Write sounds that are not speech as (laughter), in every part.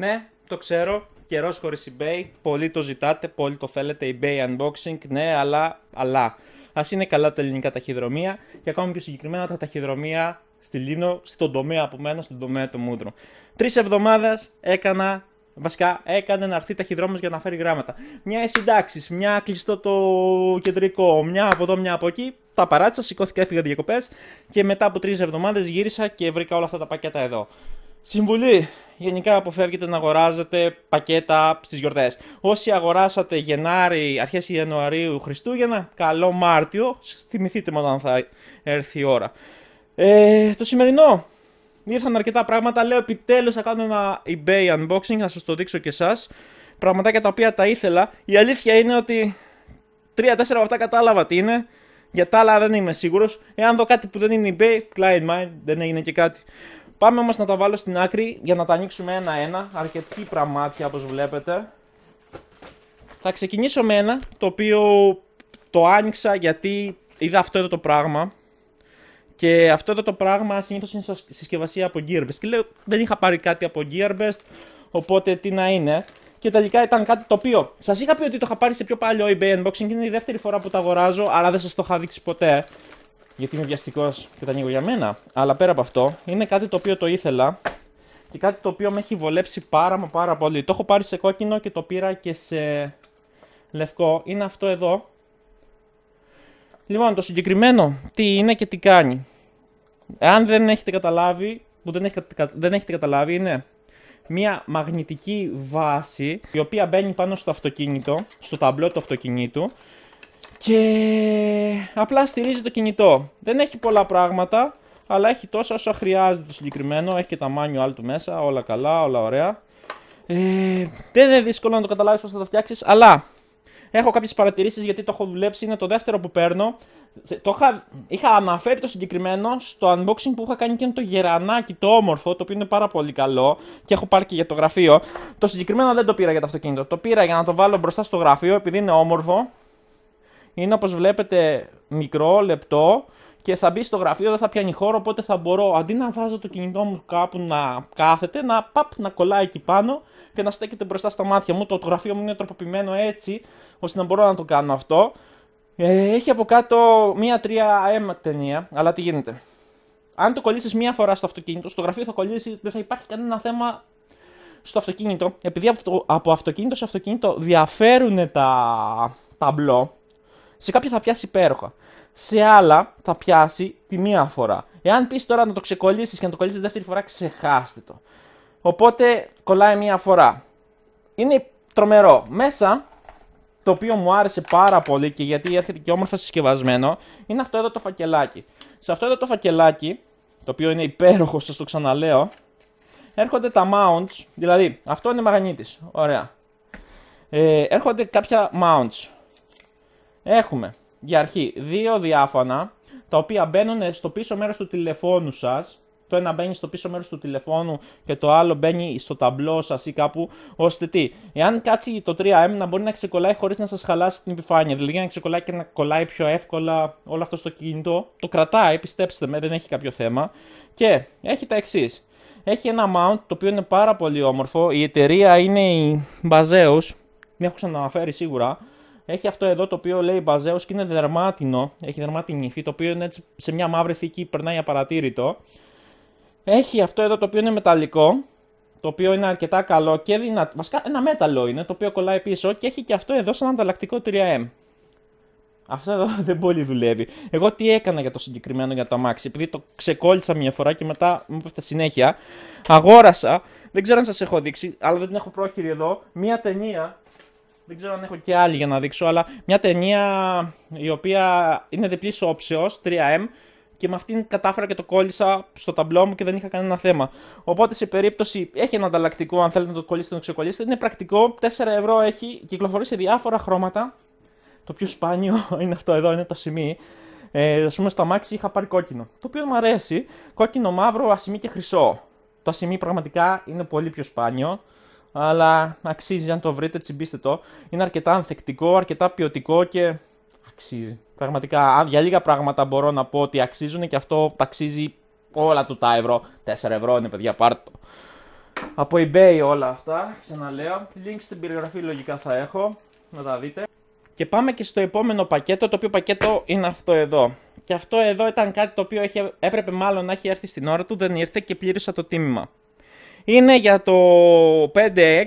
Ναι, το ξέρω. Καιρός χωρίς eBay. Πολύ το ζητάτε, πολύ το θέλετε. eBay unboxing. Ναι, αλλά. αλλά. Ας είναι καλά τα ελληνικά ταχυδρομεία και ακόμη πιο συγκεκριμένα τα ταχυδρομεία στη Λίνο, στον τομέα από μένα, στον τομέα του Μούντρου. Τρεις εβδομάδες έκανα Βασικά έκανε να έρθει ταχυδρόμος για να φέρει γράμματα. Μια συντάξει, μια κλειστό το κεντρικό, μια από εδώ, μια από εκεί. Τα παράτησα, σηκώθηκα, έφυγα διακοπές και μετά από τρεις εβδομάδες γύρισα και βρήκα όλα αυτά τα πακέτα εδώ. Συμβουλή. Γενικά αποφεύγετε να αγοράζετε πακέτα στις γιορτές. Όσοι αγοράσατε Γενάρη, αρχές Ιανουαρίου, Χριστούγεννα, καλό Μάρτιο, θυμηθείτε μόνο αν θα έρθει η ώρα. Ε, το σημερινό, ήρθαν αρκετά πράγματα, λέω επιτέλους θα κάνω ένα eBay unboxing, να σας το δείξω και εσάς. Πραγματάκια τα οποία τα ήθελα. Η αλήθεια είναι ότι 3-4 από αυτά κατάλαβα τι είναι. Για τα άλλα δεν είμαι σίγουρος. Εάν δω κάτι που δεν είναι eBay, client mine, δεν έγινε και κάτι. Πάμε όμως να τα βάλω στην άκρη για να τα ανοίξουμε ένα-ένα. Αρκετή πραγμάτια όπως βλέπετε. Θα ξεκινήσω με ένα το οποίο το άνοιξα γιατί είδα αυτό εδώ το πράγμα. Και αυτό εδώ το πράγμα συνήθως είναι συσκευασία από Gearbest. Και λέω δεν είχα πάρει κάτι από Gearbest, οπότε τι να είναι. Και τελικά ήταν κάτι το οποίο σας είχα πει ότι το είχα πάρει σε πιο παλιό eBay unboxing. Είναι η δεύτερη φορά που το αγοράζω, αλλά δεν σας το είχα δείξει ποτέ γιατί είμαι βιαστικός και τα ανοίγω για μένα. Αλλά πέρα από αυτό, είναι κάτι το οποίο το ήθελα και κάτι το οποίο με έχει βολέψει πάρα μα πάρα πολύ. Το έχω πάρει σε κόκκινο και το πήρα και σε λευκό. Είναι αυτό εδώ. Λοιπόν, το συγκεκριμένο τι είναι και τι κάνει. Αν δεν έχετε καταλάβει, που δεν έχετε, δεν έχετε καταλάβει, είναι μία μαγνητική βάση η οποία μπαίνει πάνω στο αυτοκίνητο, στο ταμπλό του αυτοκινήτου και απλά στηρίζει το κινητό. Δεν έχει πολλά πράγματα, αλλά έχει τόσο όσο χρειάζεται το συγκεκριμένο. Έχει και τα manual του μέσα, όλα καλά, όλα ωραία. Ε, δεν είναι δύσκολο να το καταλάβεις πώς θα το φτιάξεις, αλλά έχω κάποιες παρατηρήσεις γιατί το έχω δουλέψει. Είναι το δεύτερο που παίρνω. Το είχα, είχα αναφέρει το συγκεκριμένο στο unboxing που είχα κάνει και το γερανάκι, το όμορφο, το οποίο είναι πάρα πολύ καλό και έχω πάρει και για το γραφείο. Το συγκεκριμένο δεν το πήρα για το αυτοκίνητο. Το πήρα για να το βάλω μπροστά στο γραφείο επειδή είναι όμορφο είναι όπως βλέπετε μικρό, λεπτό και θα μπει στο γραφείο, δεν θα πιάνει χώρο, οπότε θα μπορώ αντί να βάζω το κινητό μου κάπου να κάθεται, να παπ να κολλάει εκεί πάνω και να στέκεται μπροστά στα μάτια μου. Το, το γραφείο μου είναι τροποποιημένο έτσι, ώστε να μπορώ να το κάνω αυτό. Ε, έχει από κάτω μία 3M ταινία, αλλά τι γίνεται. Αν το κολλήσεις μία φορά στο αυτοκίνητο, στο γραφείο θα κολλήσει, δεν θα υπάρχει κανένα θέμα στο αυτοκίνητο. Επειδή από αυτοκίνητο σε αυτοκίνητο διαφέρουν τα ταμπλό, σε κάποια θα πιάσει υπέροχα. Σε άλλα θα πιάσει τη μία φορά. Εάν πεις τώρα να το ξεκολλήσεις και να το κολλήσεις δεύτερη φορά, ξεχάστε το. Οπότε κολλάει μία φορά. Είναι τρομερό. Μέσα, το οποίο μου άρεσε πάρα πολύ και γιατί έρχεται και όμορφα συσκευασμένο, είναι αυτό εδώ το φακελάκι. Σε αυτό εδώ το φακελάκι, το οποίο είναι υπέροχο, σας το ξαναλέω, έρχονται τα mounts, δηλαδή αυτό είναι μαγανίτης, ωραία. Ε, έρχονται κάποια mounts, Έχουμε για αρχή δύο διάφανα τα οποία μπαίνουν στο πίσω μέρος του τηλεφώνου σας. Το ένα μπαίνει στο πίσω μέρος του τηλεφώνου και το άλλο μπαίνει στο ταμπλό σας ή κάπου, ώστε τι, εάν κάτσει το 3M να μπορεί να ξεκολλάει χωρίς να σας χαλάσει την επιφάνεια, δηλαδή να ξεκολλάει και να κολλάει πιο εύκολα όλο αυτό στο κινητό, το κρατάει, πιστέψτε με, δεν έχει κάποιο θέμα και έχει τα εξής. Έχει ένα mount το οποίο είναι πάρα πολύ όμορφο, η εταιρεία είναι η Bazeus, την έχω ξαναφέρει σίγουρα, έχει αυτό εδώ το οποίο λέει Μπαζέος και είναι δερμάτινο. Έχει δερμάτινη νυφή, το οποίο είναι έτσι σε μια μαύρη θήκη, περνάει απαρατήρητο. Έχει αυτό εδώ το οποίο είναι μεταλλικό, το οποίο είναι αρκετά καλό και δυνατό. Βασικά ένα μέταλλο είναι, το οποίο κολλάει πίσω και έχει και αυτό εδώ σαν ανταλλακτικό 3M. Αυτό εδώ (laughs) δεν πολύ δουλεύει. Εγώ τι έκανα για το συγκεκριμένο για το αμάξι, επειδή το ξεκόλλησα μια φορά και μετά μου έπεφτε συνέχεια. Αγόρασα, δεν ξέρω αν σας έχω δείξει, αλλά δεν την έχω πρόχειρη εδώ, μια ταινία δεν ξέρω αν έχω και άλλη για να δείξω, αλλά μια ταινία η οποία είναι διπλής όψεως, 3M, και με αυτήν κατάφερα και το κόλλησα στο ταμπλό μου και δεν είχα κανένα θέμα. Οπότε σε περίπτωση έχει ένα ανταλλακτικό, αν θέλετε να το κολλήσετε, να το ξεκολλήσετε. Είναι πρακτικό, 4 ευρώ έχει, κυκλοφορεί σε διάφορα χρώματα. Το πιο σπάνιο (laughs) είναι αυτό εδώ, είναι το σημείο. Ε, ας πούμε, στο αμάξι είχα πάρει κόκκινο. Το οποίο μου αρέσει. Κόκκινο, μαύρο, ασημί και χρυσό. Το ασημί πραγματικά είναι πολύ πιο σπάνιο αλλά αξίζει αν το βρείτε, τσιμπήστε το. Είναι αρκετά ανθεκτικό, αρκετά ποιοτικό και αξίζει. Πραγματικά, για λίγα πράγματα μπορώ να πω ότι αξίζουν και αυτό ταξίζει όλα του τα ευρώ. 4 ευρώ είναι παιδιά, πάρτε το. Από eBay όλα αυτά, ξαναλέω. Link στην περιγραφή λογικά θα έχω, να τα δείτε. Και πάμε και στο επόμενο πακέτο, το οποίο πακέτο είναι αυτό εδώ. Και αυτό εδώ ήταν κάτι το οποίο έπρεπε μάλλον να έχει έρθει στην ώρα του, δεν ήρθε και πλήρωσα το τίμημα είναι για το 5X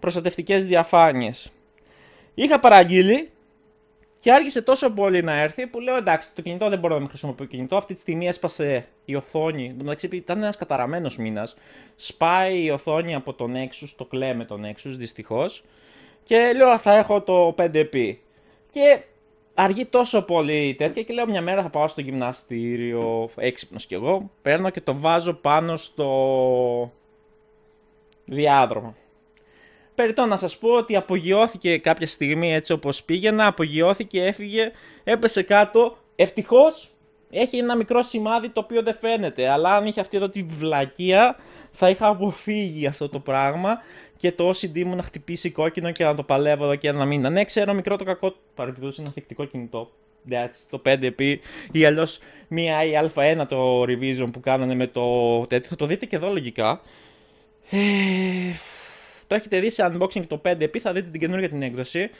προστατευτικές διαφάνειες. Είχα παραγγείλει και άρχισε τόσο πολύ να έρθει που λέω εντάξει, το κινητό δεν μπορώ να χρησιμοποιήσω χρησιμοποιώ κινητό. Αυτή τη στιγμή έσπασε η οθόνη. εντάξει μεταξύ ήταν ένας καταραμένος μήνας. Σπάει η οθόνη από τον Nexus, το κλαίμε τον έξου, δυστυχώς Και λέω θα έχω το 5P. Και αργεί τόσο πολύ τέτοια και λέω μια μέρα θα πάω στο γυμναστήριο, έξυπνος κι εγώ, παίρνω και το βάζω πάνω στο διάδρομο. Περιτώ να σας πω ότι απογειώθηκε κάποια στιγμή έτσι όπως πήγαινα, απογειώθηκε, έφυγε, έπεσε κάτω, ευτυχώς έχει ένα μικρό σημάδι το οποίο δεν φαίνεται, αλλά αν είχε αυτή εδώ τη βλακεία θα είχα αποφύγει αυτό το πράγμα και το OCD μου να χτυπήσει κόκκινο και να το παλεύω εδώ και να μην Ναι, ξέρω, μικρό το κακό. Παρακολουθούσε ένα θεκτικό κινητό. Εντάξει, το 5P ή αλλιώς μία ή Α1 το revision που κάνανε με το τέτοιο. Θα το δείτε και εδώ λογικά. Ε, το έχετε δει σε unboxing το 5P, θα δείτε την καινούργια την έκδοση.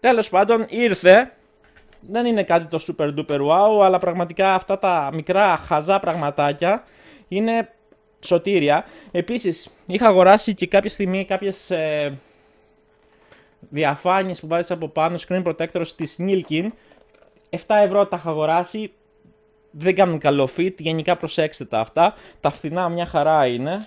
Τέλος πάντων ήρθε, δεν είναι κάτι το super duper wow, αλλά πραγματικά αυτά τα μικρά χαζά πραγματάκια είναι σωτήρια. Επίσης, είχα αγοράσει και κάποια στιγμή κάποιες ε, διαφάνειες που βάζεις από πάνω, screen Protector της Nilkin. 7 ευρώ τα είχα αγοράσει, δεν κάνουν καλό fit, γενικά προσέξτε τα αυτά. Τα φθηνά μια χαρά είναι.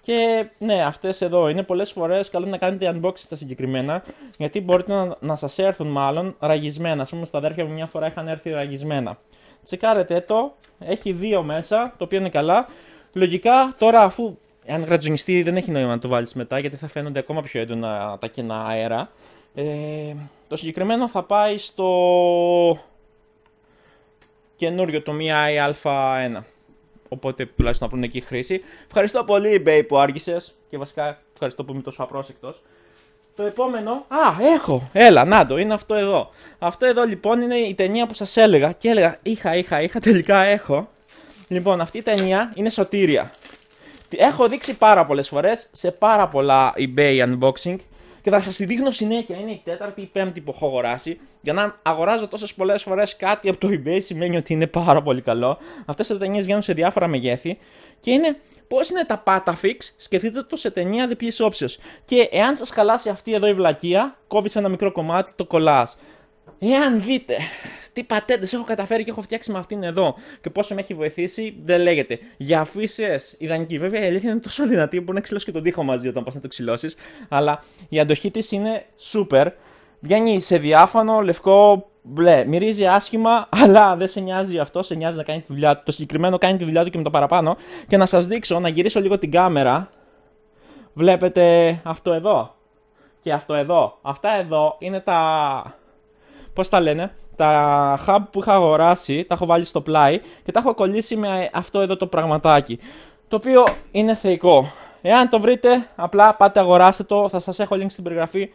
Και ναι, αυτές εδώ είναι. Πολλές φορές καλό είναι να κάνετε unboxing στα συγκεκριμένα, γιατί μπορείτε να, να σας έρθουν μάλλον ραγισμένα. Ας πούμε, στα αδέρφια μου μια φορά είχαν έρθει ραγισμένα. Τσεκάρετε το, έχει δύο μέσα, το οποίο είναι καλά. Λογικά τώρα, αφού αν γρατζουνιστεί, δεν έχει νόημα να το βάλεις μετά γιατί θα φαίνονται ακόμα πιο έντονα τα κενά αέρα. Ε, το συγκεκριμένο θα πάει στο καινούριο το MIAI Α1. Οπότε τουλάχιστον να βρουν εκεί χρήση. Ευχαριστώ πολύ, μπέι, που άργησες και βασικά ευχαριστώ που είμαι τόσο απρόσεκτος. Το επόμενο. Α, έχω! Έλα, να το, είναι αυτό εδώ. Αυτό εδώ λοιπόν είναι η ταινία που σας έλεγα και έλεγα είχα, είχα, είχα, τελικά έχω. Λοιπόν, αυτή η ταινία είναι σωτήρια. Έχω δείξει πάρα πολλές φορές σε πάρα πολλά eBay unboxing και θα σας τη δείχνω συνέχεια. Είναι η τέταρτη ή πέμπτη που έχω αγοράσει. Για να αγοράζω τόσες πολλές φορές κάτι από το eBay σημαίνει ότι είναι πάρα πολύ καλό. Αυτές οι ταινίες βγαίνουν σε διάφορα μεγέθη και είναι πώς είναι τα πάτα Σκεφτείτε το σε ταινία διπλής όψεως. Και εάν σας χαλάσει αυτή εδώ η βλακεία, κόβεις ένα μικρό κομμάτι, το κολλάς. Εάν δείτε τι πατέντες έχω καταφέρει και έχω φτιάξει με αυτήν εδώ και πόσο με έχει βοηθήσει, δεν λέγεται. Για αφήσει, ιδανική. Βέβαια η αλήθεια είναι τόσο δυνατή που μπορεί να ξυλώσει και τον τοίχο μαζί όταν πας να το ξυλώσεις, αλλά η αντοχή της είναι super. Βγαίνει σε διάφανο, λευκό, μπλε. Μυρίζει άσχημα, αλλά δεν σε νοιάζει αυτό, σε νοιάζει να κάνει τη δουλειά του. Το συγκεκριμένο κάνει τη δουλειά του και με το παραπάνω. Και να σας δείξω, να γυρίσω λίγο την κάμερα. Βλέπετε αυτό εδώ. Και αυτό εδώ. Αυτά εδώ είναι τα πώς τα λένε, τα hub που είχα αγοράσει, τα έχω βάλει στο πλάι και τα έχω κολλήσει με αυτό εδώ το πραγματάκι. Το οποίο είναι θεϊκό. Εάν το βρείτε, απλά πάτε αγοράστε το, θα σας έχω link στην περιγραφή.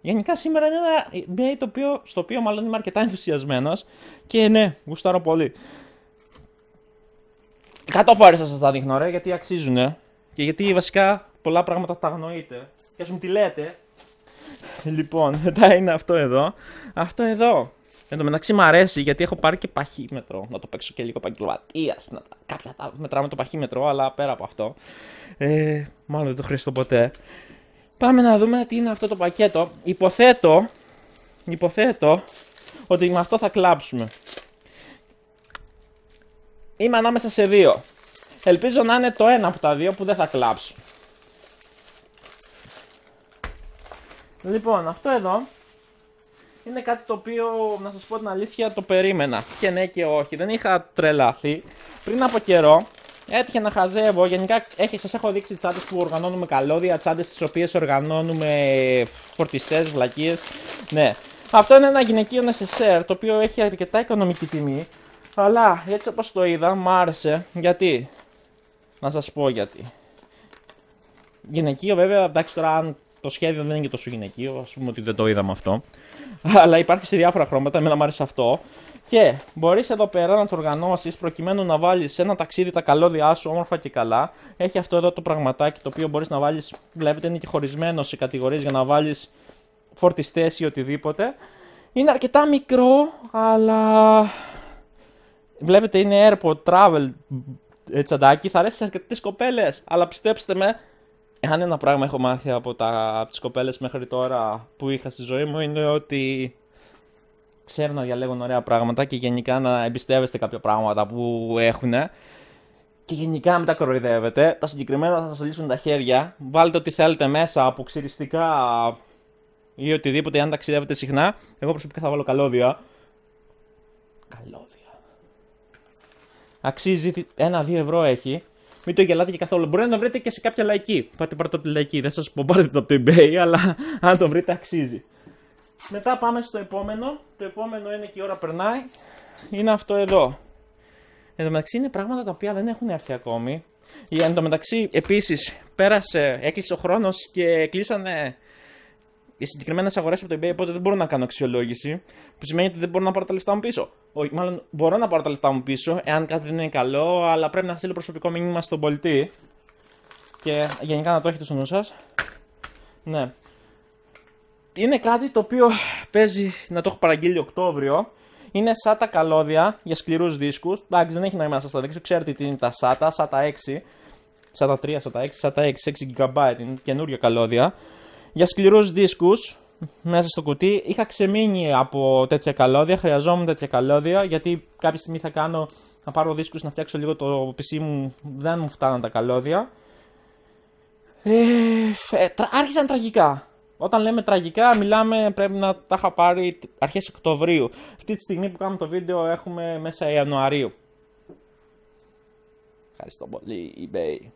Γενικά σήμερα είναι ένα μπέι το οποίο, στο οποίο μάλλον είμαι αρκετά ενθουσιασμένος και ναι, γουστάρω πολύ. Κάτω φορές θα σας τα δείχνω ρε, γιατί αξίζουν. και γιατί βασικά πολλά πράγματα τα αγνοείτε. Και ας μου τη λέτε, Λοιπόν, μετά (laughs) είναι αυτό εδώ. Αυτό εδώ. Εν τω μεταξύ μου αρέσει γιατί έχω πάρει και παχύμετρο. Να το παίξω και λίγο επαγγελματίας. Κάποια τα μετράμε το παχύμετρο, αλλά πέρα από αυτό. Ε, μάλλον δεν το χρειαστώ ποτέ. Πάμε να δούμε τι είναι αυτό το πακέτο. Υποθέτω, υποθέτω ότι με αυτό θα κλάψουμε. Είμαι ανάμεσα σε δύο. Ελπίζω να είναι το ένα από τα δύο που δεν θα κλάψω. Λοιπόν, αυτό εδώ είναι κάτι το οποίο, να σας πω την αλήθεια, το περίμενα. Και ναι και όχι, δεν είχα τρελαθεί. Πριν από καιρό έτυχε να χαζεύω, γενικά έχει, σας έχω δείξει τσάντες που οργανώνουμε καλώδια, τσάντες τις οποίες οργανώνουμε φορτιστές, βλακίες. Ναι, αυτό είναι ένα γυναικείο SSR το οποίο έχει αρκετά οικονομική τιμή. Αλλά έτσι όπως το είδα, μ' άρεσε. Γιατί, να σας πω γιατί. Γυναικείο βέβαια, εντάξει τώρα αν το σχέδιο δεν είναι και τόσο γυναικείο, ας πούμε ότι δεν το είδαμε αυτό. Αλλά υπάρχει σε διάφορα χρώματα, εμένα μου άρεσε αυτό. Και μπορείς εδώ πέρα να το οργανώσεις προκειμένου να βάλεις σε ένα ταξίδι τα καλώδια σου όμορφα και καλά. Έχει αυτό εδώ το πραγματάκι το οποίο μπορείς να βάλεις. Βλέπετε, είναι και χωρισμένο σε κατηγορίες για να βάλεις φορτιστές ή οτιδήποτε. Είναι αρκετά μικρό, αλλά. Βλέπετε, είναι airport Travel ε, τσαντάκι. Θα αρέσει σε αρκετές κοπέλες. Αλλά πιστέψτε με, Εάν ένα πράγμα έχω μάθει από, τα, από τις κοπέλες μέχρι τώρα που είχα στη ζωή μου είναι ότι ξέρω να διαλέγουν ωραία πράγματα και γενικά να εμπιστεύεστε κάποια πράγματα που έχουν και γενικά μην τα κοροϊδεύετε. Τα συγκεκριμένα θα σας λύσουν τα χέρια. Βάλτε ό,τι θέλετε μέσα από ξυριστικά ή οτιδήποτε αν ταξιδεύετε συχνά. Εγώ προσωπικά θα βάλω καλώδια. Καλώδια. Αξίζει 1-2 ευρώ έχει. Μην το γελάτε και καθόλου. Μπορεί να το βρείτε και σε κάποια λαϊκή. Πάτε πάρτε από τη λαϊκή. Δεν σας πω πάρετε το από το eBay, (laughs) αλλά αν το βρείτε αξίζει. Μετά πάμε στο επόμενο. Το επόμενο είναι και η ώρα περνάει. Είναι αυτό εδώ. Εν τω μεταξύ είναι πράγματα τα οποία δεν έχουν έρθει ακόμη. Εν τω μεταξύ επίσης πέρασε, έκλεισε ο χρόνος και κλείσανε οι συγκεκριμένες αγορές από το eBay, οπότε δεν μπορώ να κάνω αξιολόγηση. Που σημαίνει ότι δεν μπορώ να πάρω τα λεφτά μου πίσω. Όχι, μάλλον μπορώ να πάρω τα λεφτά μου πίσω, εάν κάτι δεν είναι καλό, αλλά πρέπει να στείλω προσωπικό μήνυμα στον πολιτή. Και γενικά να το έχετε στο νου σας. Ναι. Είναι κάτι το οποίο παίζει να το έχω παραγγείλει Οκτώβριο. Είναι SATA καλώδια για σκληρούς δίσκους. Εντάξει, δεν έχει νόημα να σας τα δείξω. Ξέρετε τι είναι τα SATA, SATA 6. SATA 3, SATA 6, SATA 6, 6 GB είναι καινούργια καλώδια. Για σκληρούς δίσκους, μέσα στο κουτί, είχα ξεμείνει από τέτοια καλώδια, χρειαζόμουν τέτοια καλώδια, γιατί κάποια στιγμή θα κάνω, να πάρω δίσκους να φτιάξω λίγο το PC μου, δεν μου φτάναν τα καλώδια. Ε, άρχισαν τραγικά. Όταν λέμε τραγικά, μιλάμε πρέπει να τα είχα πάρει αρχές Οκτωβρίου. Αυτή τη στιγμή που κάνουμε το βίντεο έχουμε μέσα Ιανουαρίου. Ευχαριστώ πολύ, eBay.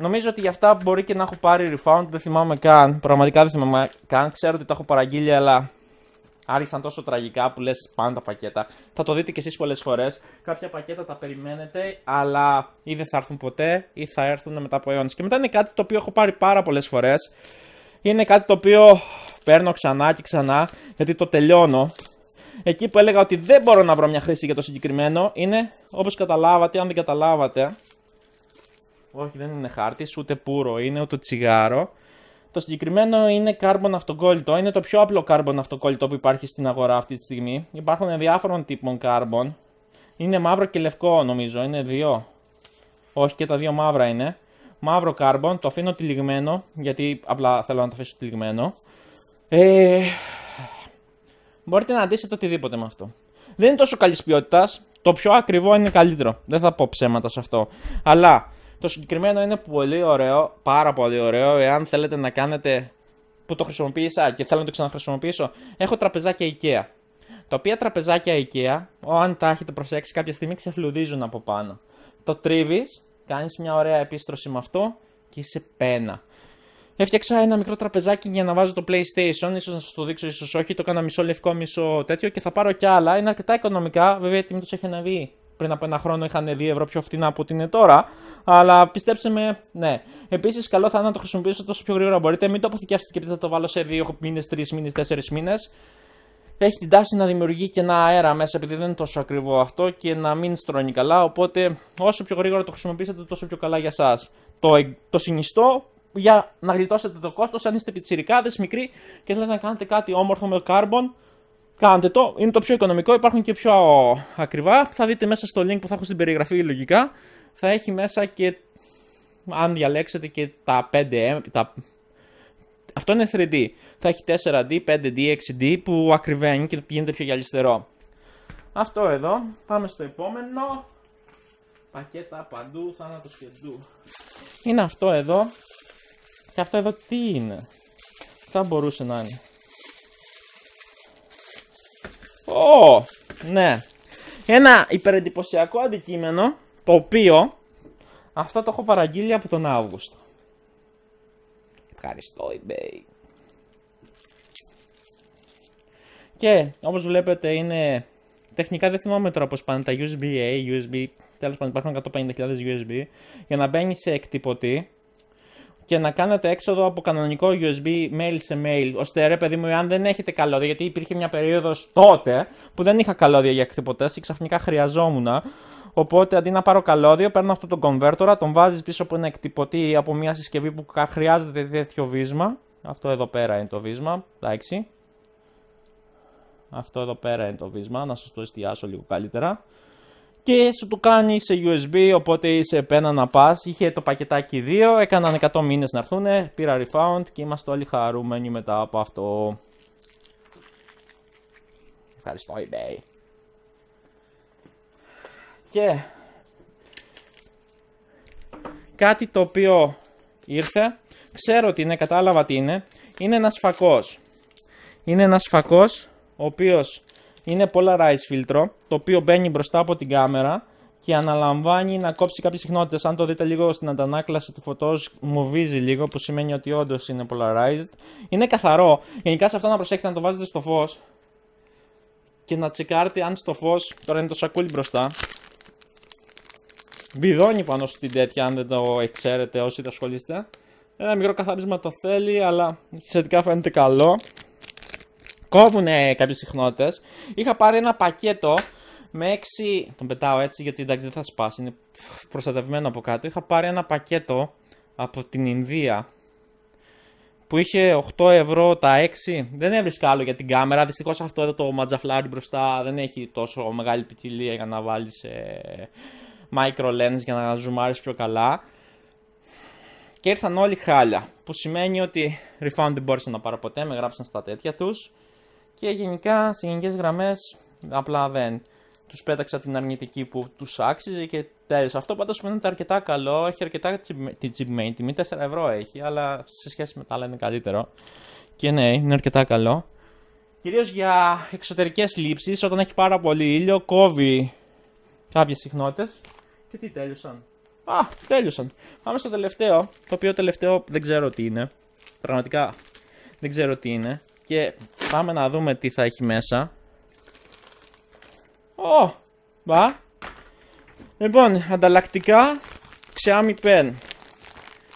Νομίζω ότι για αυτά μπορεί και να έχω πάρει refund, δεν θυμάμαι καν. Πραγματικά δεν θυμάμαι καν. Ξέρω ότι τα έχω παραγγείλει, αλλά άρχισαν τόσο τραγικά που λες πάντα πακέτα. Θα το δείτε κι εσείς πολλές φορές. Κάποια πακέτα τα περιμένετε, αλλά ή δεν θα έρθουν ποτέ ή θα έρθουν μετά από αιώνες. Και μετά είναι κάτι το οποίο έχω πάρει πάρα πολλές φορές. Είναι κάτι το οποίο παίρνω ξανά και ξανά, γιατί το τελειώνω. Εκεί που έλεγα ότι δεν μπορώ να βρω μια χρήση για το συγκεκριμένο είναι, όπως καταλάβατε, αν δεν καταλάβατε, όχι, δεν είναι χάρτης, ούτε πουρο είναι, ούτε τσιγάρο. Το συγκεκριμένο είναι κάρμπον αυτοκόλλητο. Είναι το πιο απλό κάρμπον αυτοκόλλητο που υπάρχει στην αγορά αυτή τη στιγμή. Υπάρχουν διάφορων τύπων κάρμπον. Είναι μαύρο και λευκό, νομίζω. Είναι δύο. Όχι, και τα δύο μαύρα είναι. Μαύρο κάρμπον, το αφήνω τυλιγμένο, γιατί απλά θέλω να το αφήσω τυλιγμένο. Ε, μπορείτε να αντίσετε οτιδήποτε με αυτό. Δεν είναι τόσο καλής ποιότητας. Το πιο ακριβό είναι καλύτερο. Δεν θα πω ψέματα σε αυτό. Αλλά το συγκεκριμένο είναι πολύ ωραίο, πάρα πολύ ωραίο, εάν θέλετε να κάνετε που το χρησιμοποίησα και θέλω να το ξαναχρησιμοποιήσω. Έχω τραπεζάκια IKEA. Τα οποία τραπεζάκια IKEA, αν τα έχετε προσέξει κάποια στιγμή, ξεφλουδίζουν από πάνω. Το τρίβεις, κάνεις μια ωραία επίστρωση με αυτό και είσαι πένα. Έφτιαξα ένα μικρό τραπεζάκι για να βάζω το PlayStation, ίσως να σας το δείξω, ίσως, όχι, το έκανα μισό λευκό, μισό τέτοιο και θα πάρω κι άλλα, είναι αρκετά οικονομικά, βέβαια η τιμή τους έχει αναβεί πριν από ένα χρόνο είχαν 2 ευρώ πιο φθηνά από ό,τι είναι τώρα. Αλλά πιστέψτε με, ναι. Επίσης, καλό θα είναι να το χρησιμοποιήσετε τόσο πιο γρήγορα μπορείτε. Μην το αποθηκεύσετε και πείτε θα το βάλω σε 2 μήνε, 3 μήνε, 4 μήνε. Έχει την τάση να δημιουργεί και ένα αέρα μέσα, επειδή δεν είναι τόσο ακριβό αυτό και να μην στρώνει καλά. Οπότε, όσο πιο γρήγορα το χρησιμοποιήσετε, τόσο πιο καλά για εσά. Το, το συνιστώ για να γλιτώσετε το κόστος αν είστε πιτσιρικάδες, μικροί και θέλετε να κάνετε κάτι όμορφο με carbon. Κάντε το, είναι το πιο οικονομικό, υπάρχουν και πιο ακριβά. Θα δείτε μέσα στο link που θα έχω στην περιγραφή λογικά, θα έχει μέσα και αν διαλέξετε και τα 5M, τα... αυτό είναι 3D. Θα έχει 4D, 5D, 6D που ακριβένει και γίνεται πιο γυαλιστερό. Αυτό εδώ, πάμε στο επόμενο. Πακέτα παντού, θάνατος και ντου. Είναι αυτό εδώ. Και αυτό εδώ τι είναι. Θα μπορούσε να είναι. Ω, ναι. Ένα υπερεντυπωσιακό αντικείμενο, το οποίο αυτό το έχω παραγγείλει από τον Αύγουστο. Ευχαριστώ eBay. Και όπως βλέπετε είναι... Τεχνικά δεν θυμάμαι τώρα πώς πάνε τα USB-A, USB... Τέλος πάντων υπάρχουν 150.000 USB. Για να μπαίνει σε εκτυπωτή και να κάνετε έξοδο από κανονικό USB mail σε mail, ώστε ρε παιδί μου, αν δεν έχετε καλώδια, γιατί υπήρχε μια περίοδος τότε που δεν είχα καλώδια για εκτυπωτές ή ξαφνικά χρειαζόμουν. Οπότε αντί να πάρω καλώδιο, παίρνω αυτό το κονβέρτορα, τον βάζεις πίσω από ένα εκτυπωτή ή από μια συσκευή που χρειάζεται τέτοιο βίσμα. Αυτό εδώ πέρα είναι το βίσμα, εντάξει. Αυτό εδώ πέρα είναι το βίσμα, να σας το εστιάσω λίγο καλύτερα και σου του κάνει σε USB, οπότε είσαι πένα να πας. Είχε το πακετάκι 2, έκαναν 100 μήνες να έρθουν, πήρα refund και είμαστε όλοι χαρούμενοι μετά από αυτό. Ευχαριστώ, eBay. Και κάτι το οποίο ήρθε, ξέρω ότι είναι, κατάλαβα τι είναι, είναι ένας φακός. Είναι ένας φακός ο οποίος είναι polarized φίλτρο, το οποίο μπαίνει μπροστά από την κάμερα και αναλαμβάνει να κόψει κάποιες συχνότητες. Αν το δείτε λίγο στην αντανάκλαση του φωτός μου βίζει λίγο που σημαίνει ότι όντως είναι polarized. Είναι καθαρό. Γενικά σε αυτό να προσέχετε να το βάζετε στο φως και να τσεκάρτε αν στο φως, τώρα είναι το σακούλι μπροστά, μπιδώνει πάνω στην τέτοια αν δεν το ξέρετε όσοι τα ασχολείστε. Ένα μικρό καθάρισμα το θέλει αλλά σχετικά φαίνεται καλό κόβουν κάποιες συχνότητες. Είχα πάρει ένα πακέτο με 6. Τον πετάω έτσι γιατί εντάξει δεν θα σπάσει, είναι προστατευμένο από κάτω. Είχα πάρει ένα πακέτο από την Ινδία που είχε 8 ευρώ τα 6. Δεν έβρισκα άλλο για την κάμερα. Δυστυχώς αυτό εδώ το ματζαφλάρι μπροστά δεν έχει τόσο μεγάλη ποικιλία για να βάλεις ε, micro lens για να ζουμάρεις πιο καλά. Και ήρθαν όλοι χάλια. Που σημαίνει ότι refund δεν μπόρεσα να πάρω ποτέ, με γράψαν στα τέτοια τους. Και γενικά σε γενικές γραμμές απλά δεν τους πέταξα την αρνητική που τους άξιζε και τέλος. Αυτό πάντως φαίνεται αρκετά καλό, έχει αρκετά την chip main, τιμή 4 ευρώ έχει, αλλά σε σχέση με τα άλλα είναι καλύτερο. Και ναι, είναι αρκετά καλό. Κυρίως για εξωτερικές λήψεις, όταν έχει πάρα πολύ ήλιο, κόβει κάποιες συχνότητες. Και τι τέλειωσαν. Α, τέλειωσαν. Πάμε στο τελευταίο, το οποίο τελευταίο δεν ξέρω τι είναι. Πραγματικά δεν ξέρω τι είναι και πάμε να δούμε τι θα έχει μέσα. Ω, oh, μπα. Λοιπόν, ανταλλακτικά, Xiaomi Pen.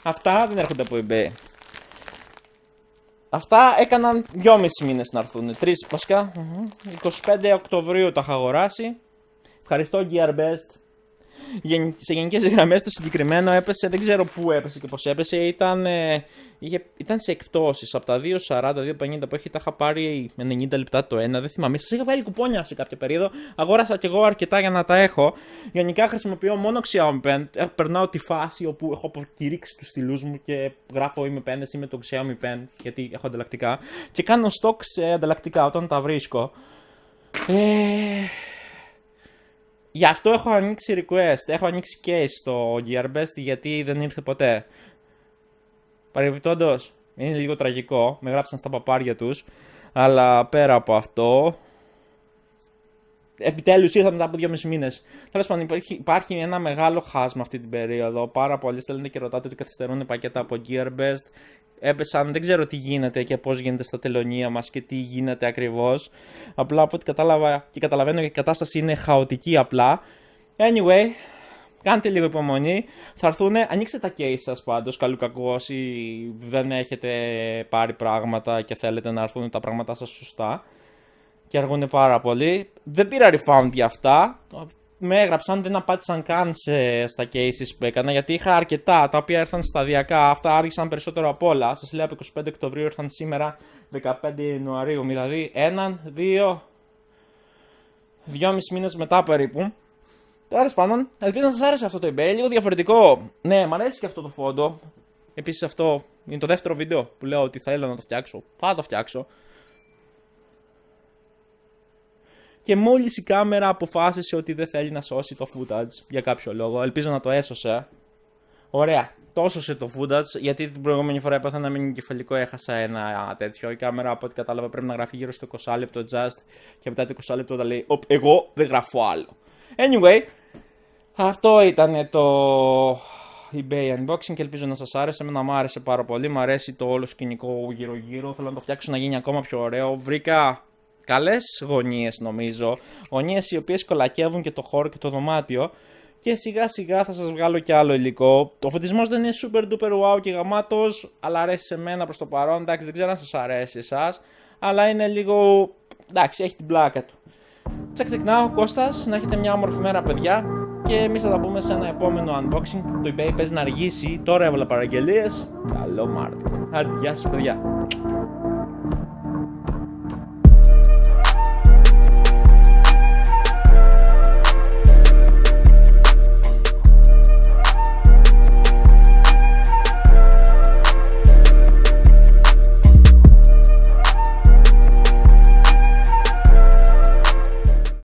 Αυτά δεν έρχονται από eBay. Αυτά έκαναν 2,5 μήνες να έρθουν, 3 βασικά. 25 Οκτωβρίου τα είχα αγοράσει. Ευχαριστώ Gearbest σε γενικές γραμμές το συγκεκριμένο έπεσε, δεν ξέρω πού έπεσε και πώς έπεσε. Ήταν, ε, είχε, ήταν σε εκπτώσεις. Από τα 2,40-2,50 που έχει, τα είχα πάρει 90 λεπτά το ένα. Δεν θυμάμαι. βάλει κουπόνια σε κάποια περίοδο. Αγόρασα κι εγώ αρκετά για να τα έχω. Γενικά χρησιμοποιώ μόνο Xiaomi Pen. Ε, περνάω τη φάση όπου έχω αποκηρύξει τους στυλούς μου και γράφω είμαι Pen, με το Xiaomi Pen, γιατί έχω ανταλλακτικά. Και κάνω στόξ σε ανταλλακτικά όταν τα βρίσκω. Ε, Γι' αυτό έχω ανοίξει request, έχω ανοίξει case στο Gearbest γιατί δεν ήρθε ποτέ. Παρεμπιπτόντως, είναι λίγο τραγικό, με γράψαν στα παπάρια τους, αλλά πέρα από αυτό... Επιτέλους ήρθα μετά από 2,5 μήνες. Τέλος πάντων, υπάρχει, υπάρχει ένα μεγάλο χάσμα αυτή την περίοδο. Πάρα πολλοί στέλνετε και ρωτάτε ότι καθυστερούν πακέτα από Gearbest έπεσαν. Δεν ξέρω τι γίνεται και πώς γίνεται στα τελωνία μας και τι γίνεται ακριβώς. Απλά από ό,τι κατάλαβα και καταλαβαίνω ότι η κατάσταση είναι χαοτική απλά. Anyway, κάντε λίγο υπομονή. Θα έρθουν, ανοίξτε τα case σας πάντως. Καλού κακού όσοι δεν έχετε πάρει πράγματα και θέλετε να έρθουν τα πράγματά σας σωστά. Και αργούν πάρα πολύ. Δεν πήρα refund για αυτά με έγραψαν, δεν απάντησαν καν σε, στα cases που έκανα, γιατί είχα αρκετά τα οποία έρθαν σταδιακά. Αυτά άργησαν περισσότερο από όλα. Σας λέω από 25 Οκτωβρίου ήρθαν σήμερα 15 Ιανουαρίου, δηλαδή έναν, δύο, δυόμιση μήνες μετά περίπου. Τέλος πάντων, ελπίζω να σας άρεσε αυτό το eBay. Λίγο διαφορετικό. Ναι, μου αρέσει και αυτό το φόντο. Επίσης, αυτό είναι το δεύτερο βίντεο που λέω ότι θα ήθελα να το φτιάξω. Θα το φτιάξω. και μόλις η κάμερα αποφάσισε ότι δεν θέλει να σώσει το footage για κάποιο λόγο. Ελπίζω να το έσωσε. Ωραία. Το το footage γιατί την προηγούμενη φορά έπαθα να μείνει κεφαλικό. Έχασα ένα τέτοιο. Η κάμερα από ό,τι κατάλαβα πρέπει να γράφει γύρω στο 20 λεπτό just και μετά το 20 λεπτό τα λέει εγώ δεν γράφω άλλο. Anyway, αυτό ήταν το eBay unboxing και ελπίζω να σας άρεσε. Εμένα μου άρεσε πάρα πολύ. Μου αρέσει το όλο σκηνικό γύρω γύρω. Θέλω να το φτιάξω να γίνει ακόμα πιο ωραίο. Βρήκα καλές γωνίες, νομίζω. Γωνίες οι οποίες κολακεύουν και το χώρο και το δωμάτιο. Και σιγά σιγά θα σας βγάλω και άλλο υλικό. Ο φωτισμός δεν είναι super duper wow και γαμάτος, αλλά αρέσει σε μένα προς το παρόν. Εντάξει, δεν ξέρω αν σας αρέσει εσάς, αλλά είναι λίγο. εντάξει, έχει την πλάκα του. τσεκ ο Κώστας, να έχετε μια όμορφη μέρα, παιδιά. Και εμείς θα τα πούμε σε ένα επόμενο unboxing. Το eBay παίζει να αργήσει. Τώρα έβαλα παραγγελίες. Καλό Μάρτιο. Άντε, γεια σας, παιδιά.